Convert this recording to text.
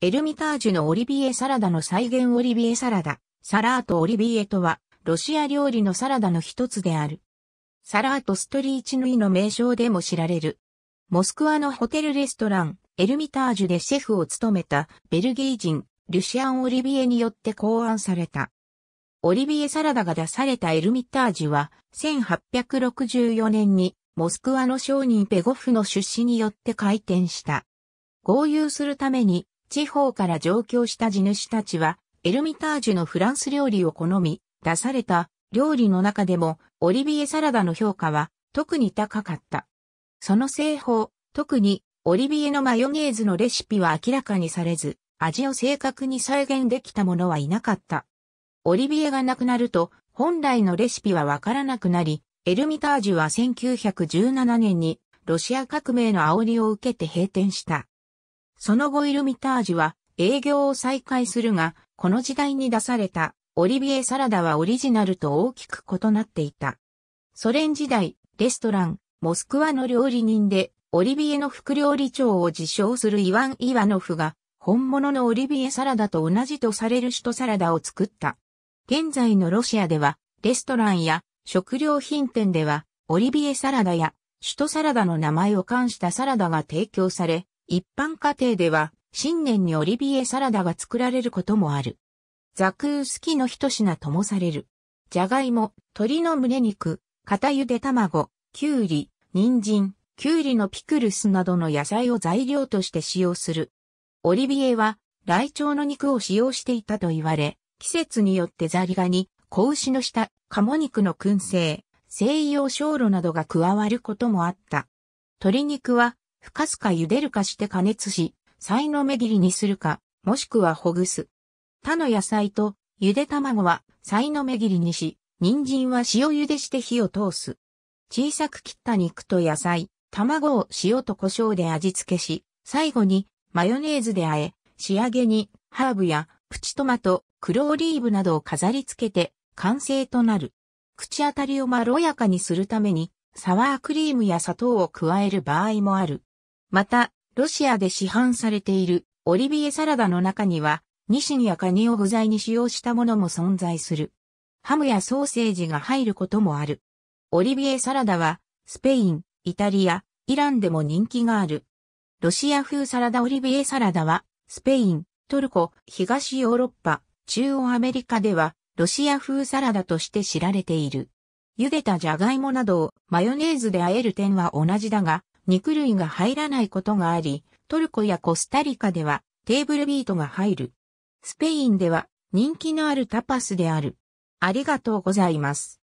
エルミタージュのオリビエサラダの再現オリビエサラダ、サラートオリビエとは、ロシア料理のサラダの一つである。サラートストリーチヌイの名称でも知られる。モスクワのホテルレストラン、エルミタージュでシェフを務めたベルギー人、リュシアン・オリビエによって考案された。オリビエサラダが出されたエルミタージュは、1864年に、モスクワの商人ペゴフの出資によって開店した。合流するために、地方から上京した地主たちは、エルミタージュのフランス料理を好み、出された料理の中でも、オリビエサラダの評価は特に高かった。その製法、特にオリビエのマヨネーズのレシピは明らかにされず、味を正確に再現できた者はいなかった。オリビエが亡くなると、本来のレシピはわからなくなり、エルミタージュは1917年にロシア革命の煽りを受けて閉店した。その後イルミタージュは営業を再開するが、この時代に出されたオリビエサラダはオリジナルと大きく異なっていた。ソ連時代、レストラン、モスクワの料理人で、オリビエの副料理長を自称するイワン・イワノフが、本物のオリビエサラダと同じとされる首都サラダを作った。現在のロシアでは、レストランや食料品店では、オリビエサラダや首都サラダの名前を冠したサラダが提供され、一般家庭では、新年にオリビエサラダが作られることもある。ザクースキの一品ともされる。じゃがいも、鶏の胸肉、片茹で卵、きゅうり、人参、きゅうりのピクルスなどの野菜を材料として使用する。オリビエは、ライチョウの肉を使用していたと言われ、季節によってザリガニ、子牛の下、鴨肉の燻製、西洋小炉などが加わることもあった。鶏肉はふかすか茹でるかして加熱し、菜の目切りにするか、もしくはほぐす。他の野菜と、茹で卵は、菜の目切りにし、人参は塩茹でして火を通す。小さく切った肉と野菜、卵を塩と胡椒で味付けし、最後にマヨネーズで和え、仕上げにハーブやプチトマト、黒オリーブなどを飾り付けて完成となる。口当たりをまろやかにするためにサワークリームや砂糖を加える場合もある。また、ロシアで市販されているオリビエサラダの中には、ニシンやカニを具材に使用したものも存在する。ハムやソーセージが入ることもある。オリビエサラダは、スペイン、イタリア、イランでも人気がある。ロシア風サラダオリビエサラダは、スペイン、トルコ、東ヨーロッパ、中央アメリカでは、ロシア風サラダとして知られている。茹でたジャガイモなどをマヨネーズで和える点は同じだが、肉類が入らないことがあり、トルコやコスタリカではテーブルビートが入る。スペインでは人気のあるタパスである。ありがとうございます。